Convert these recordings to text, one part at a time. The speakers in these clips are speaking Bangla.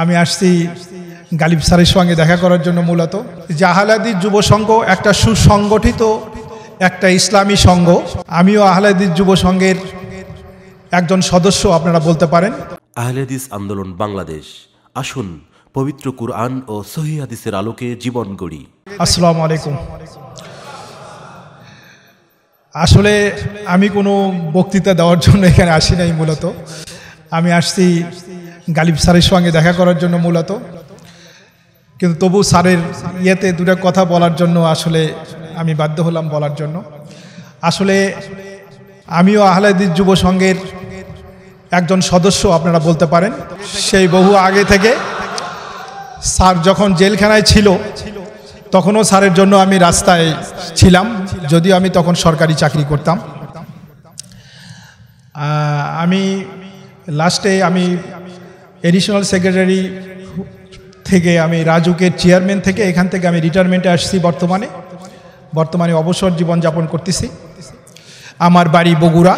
আমি আসছি গালিব স্যারের সঙ্গে দেখা করার জন্য মূলত জাহালাদি যুব সংঘ একটা সুসংগঠিত একটা ইসলামী সংঘ আমিও আহলাদি যুব সংঘের একজন সদস্য আপনারা বলতে পারেন আহলেদিস আন্দোলন বাংলাদেশ আসুন পবিত্র কুরআন ও সহি আলোকে জীবন গড়ি আসসালাম আলাইকুম আসলে আমি কোনো বক্তৃতা দেওয়ার জন্য এখানে আসি নাই মূলত আমি আসছি গালিব স্যারের সঙ্গে দেখা করার জন্য মূলত কিন্তু তবু স্যারের ইয়েতে দুটা কথা বলার জন্য আসলে আমি বাধ্য হলাম বলার জন্য আসলে আমিও আহলাদিস যুব সংঘের একজন সদস্য আপনারা বলতে পারেন সেই বহু আগে থেকে স্যার যখন জেলখানায় ছিল তখনও স্যারের জন্য আমি রাস্তায় ছিলাম যদিও আমি তখন সরকারি চাকরি করতাম আমি লাস্টে আমি এডিশনাল সেক্রেটারি থেকে আমি রাজুকের চেয়ারম্যান থেকে এখান থেকে আমি রিটায়ারমেন্টে আসছি বর্তমানে বর্তমানে অবসর জীবন যাপন করতেছি আমার বাড়ি বগুড়া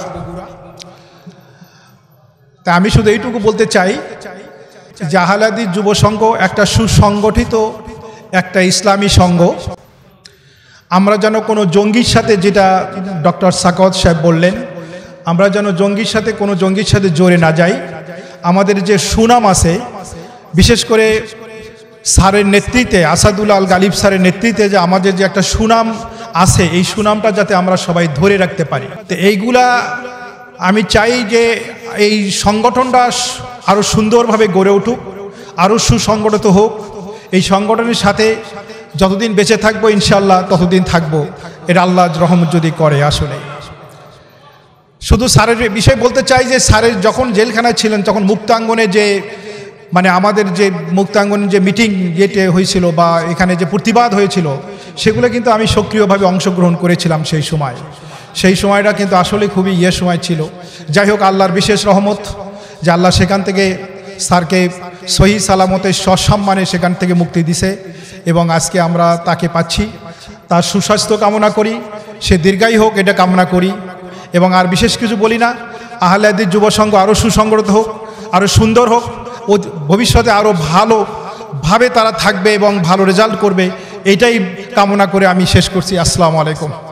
তা আমি শুধু এইটুকু বলতে চাই জাহালাদি যুব সংঘ একটা সুসংগঠিত একটা ইসলামী সংঘ আমরা যেন কোনো জঙ্গির সাথে যেটা ডক্টর সাকত সাহেব বললেন আমরা যেন জঙ্গির সাথে কোনো জঙ্গির সাথে জোরে না যাই আমাদের যে সুনাম আছে বিশেষ করে স্যারের নেতৃত্বে আসাদুল আল গালিব স্যারের নেতৃত্বে যে আমাদের যে একটা সুনাম আছে এই সুনামটা যাতে আমরা সবাই ধরে রাখতে পারি তো এইগুলা আমি চাই যে এই সংগঠনটা আরও সুন্দরভাবে গড়ে উঠুক আরও সুসংগঠিত হোক এই সংগঠনের সাথে যতদিন বেঁচে থাকবো ইনশাল্লাহ ততদিন থাকবো এটা আল্লাহ রহমত যদি করে আসলে শুধু স্যারের বিষয় বলতে চাই যে স্যারের যখন জেলখানায় ছিলেন তখন মুক্তাঙ্গনে যে মানে আমাদের যে মুক্তাঙ্গন যে মিটিং গেটে হয়েছিল বা এখানে যে প্রতিবাদ হয়েছিল সেগুলো কিন্তু আমি সক্রিয়ভাবে অংশগ্রহণ করেছিলাম সেই সময় সেই সময়টা কিন্তু আসলে খুবই ইয়ে সময় ছিল যাই হোক আল্লাহর বিশেষ রহমত যে আল্লাহ সেখান থেকে স্যারকে সহি সালামতে সসম্মানে সেখান থেকে মুক্তি দিছে এবং আজকে আমরা তাকে পাচ্ছি তার সুস্বাস্থ্য কামনা করি সে দীর্ঘাই হোক এটা কামনা করি এবং আর বিশেষ কিছু বলি না আহলেদের যুব সংঘ আরও সুসংগত হোক আরও সুন্দর হোক ও ভবিষ্যতে আরও ভালোভাবে তারা থাকবে এবং ভালো রেজাল্ট করবে এটাই কামনা করে আমি শেষ করছি আসসালামু আলাইকুম